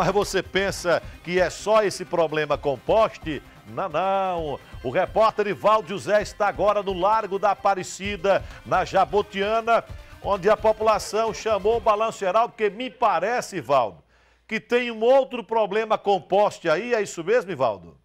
Mas você pensa que é só esse problema com poste? Não, não. O repórter Ivaldo José está agora no Largo da Aparecida, na Jabotiana, onde a população chamou o Balanço Geral, porque me parece, Ivaldo, que tem um outro problema com poste aí. É isso mesmo, Ivaldo?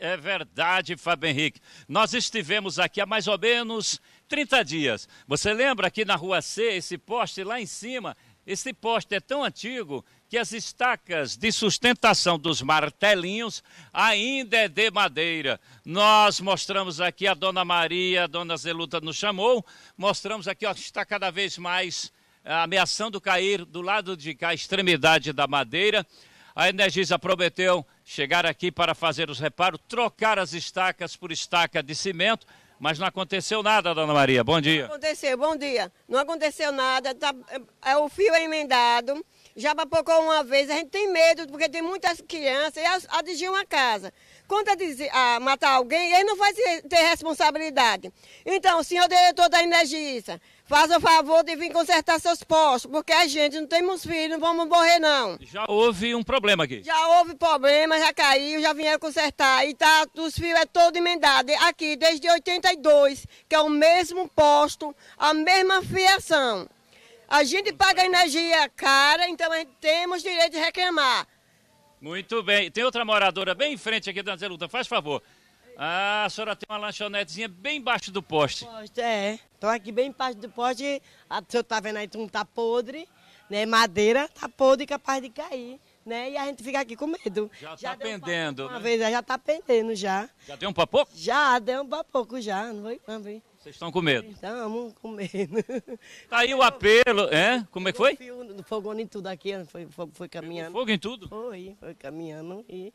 É verdade, Fábio Henrique. Nós estivemos aqui há mais ou menos 30 dias. Você lembra aqui na Rua C, esse poste lá em cima, esse poste é tão antigo que as estacas de sustentação dos martelinhos ainda é de madeira. Nós mostramos aqui, a dona Maria, a dona Zeluta nos chamou, mostramos aqui, ó, está cada vez mais eh, ameaçando cair do lado de cá, a extremidade da madeira. A Energisa prometeu chegar aqui para fazer os reparos, trocar as estacas por estaca de cimento. Mas não aconteceu nada, dona Maria. Bom dia. Não aconteceu, bom dia. Não aconteceu nada. Tá, é, é o fio é emendado. Já papocou uma vez, a gente tem medo, porque tem muitas crianças e atingir uma casa. Quando a ah, matar alguém, ele não vai ter responsabilidade. Então, senhor diretor da Energisa, faça o favor de vir consertar seus postos, porque a gente não temos filhos, não vamos morrer não. Já houve um problema aqui? Já houve problema, já caiu, já vieram consertar. E tá, os fios é todo emendado. Aqui, desde 82, que é o mesmo posto, a mesma fiação. A gente paga energia cara, então temos direito de reclamar. Muito bem. Tem outra moradora bem em frente aqui, da Zeluta, faz favor. Ah, a senhora tem uma lanchonetezinha bem embaixo do poste. poste é. Estou aqui bem embaixo do poste. A senhora está vendo aí, tudo tá podre, né? Madeira tá podre, capaz de cair, né? E a gente fica aqui com medo. Já, está pendendo. né? Uma vez, já está pendendo já. Já deu um papo? Já, deu um papo já. Não foi? Não foi. Vocês estão com medo? Estamos com medo. Tá aí o apelo, é? Como é que foi? Fogou em tudo aqui, né? foi, foi, foi caminhando. fogo em tudo? Foi, foi caminhando e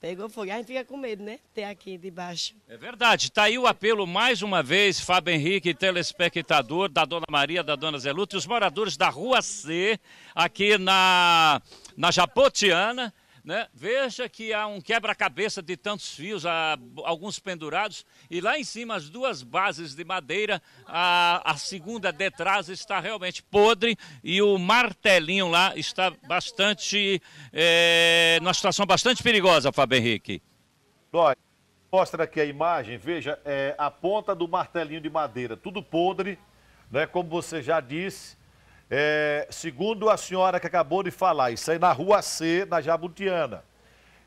Pegou fogo, a gente fica com medo, né? Ter aqui debaixo. É verdade. Está aí o apelo mais uma vez, Fábio Henrique, telespectador da Dona Maria, da Dona Zeluta e os moradores da Rua C, aqui na, na Japotiana. Né? Veja que há um quebra-cabeça de tantos fios, alguns pendurados, e lá em cima as duas bases de madeira, a, a segunda de trás está realmente podre e o martelinho lá está bastante, é, numa situação bastante perigosa, Fábio Henrique. Dói. Mostra aqui a imagem, veja, é, a ponta do martelinho de madeira, tudo podre, né? como você já disse, é, segundo a senhora que acabou de falar, isso aí na rua C, na Jabutiana.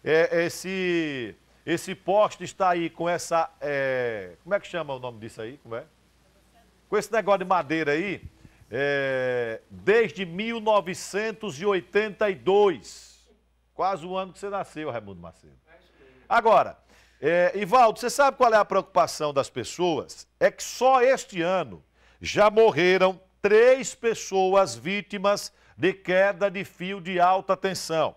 É, esse, esse poste está aí com essa. É, como é que chama o nome disso aí? Como é? Com esse negócio de madeira aí, é, desde 1982. Quase o ano que você nasceu, Raimundo Macedo. Agora, é, Ivaldo, você sabe qual é a preocupação das pessoas? É que só este ano já morreram três pessoas vítimas de queda de fio de alta tensão.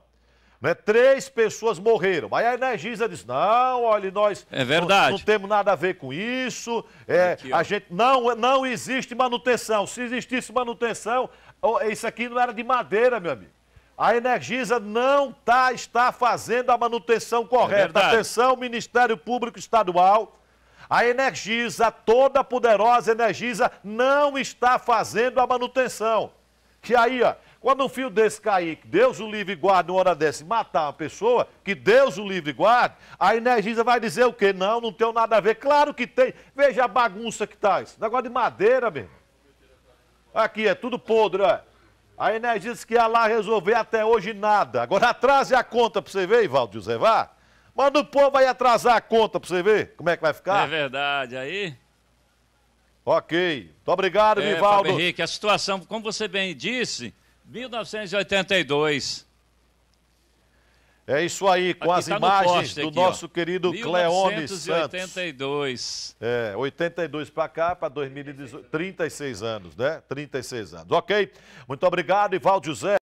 Né? Três pessoas morreram. Aí a Energisa diz: não, olha, nós é verdade. Não, não temos nada a ver com isso. É, aqui, a gente não, não existe manutenção. Se existisse manutenção, isso aqui não era de madeira, meu amigo. A Energisa não tá, está fazendo a manutenção é correta. É Atenção, Ministério Público Estadual. A Energisa, toda poderosa Energisa, não está fazendo a manutenção. Que aí, ó, quando um fio desse cair, que Deus o livre guarde uma hora desse, matar uma pessoa, que Deus o livre guarde, a Energisa vai dizer o quê? Não, não tem nada a ver. Claro que tem. Veja a bagunça que está isso. Negócio de madeira, mesmo. Aqui é tudo podre, ó. A Energisa que ia lá resolver até hoje nada. Agora atrase a conta para você ver, Ivaldo José Vá. Manda o povo aí atrasar a conta pra você ver como é que vai ficar. É verdade, aí. Ok. Muito obrigado, é, Nivaldo. Fábio Henrique, a situação, como você bem disse, 1982. É isso aí, com aqui as tá imagens do aqui, nosso ó. querido Cleone Santos. É, 82 para cá, para 2018, 36 anos, né? 36 anos. Ok? Muito obrigado, Ivaldo José.